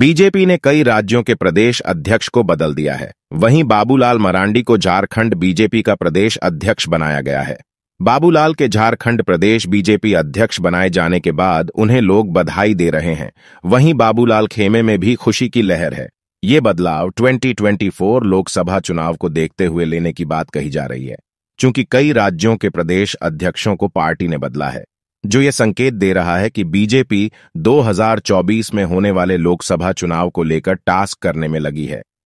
BJP ने कई राज्यों के प्रदेश अध्यक्ष को बदल दिया है वहीं बाबूलाल मरांडी को झारखंड बीजेपी का प्रदेश अध्यक्ष बनाया गया है बाबूलाल के झारखंड प्रदेश बीजेपी अध्यक्ष बनाए जाने के बाद उन्हें लोग बधाई दे रहे हैं वहीं बाबूलाल खेमे में भी खुशी की लहर है ये बदलाव 2024 लोकसभा चुनाव को देखते हुए लेने की बात कही जा रही है क्योंकि कई राज्यों के प्रदेश अध्यक्षों को पार्टी ने बदला है जो ये संकेत दे रहा है कि बीजेपी 2024 में होने वाले लोकसभा चुनाव को लेकर टास्क करने में लगी है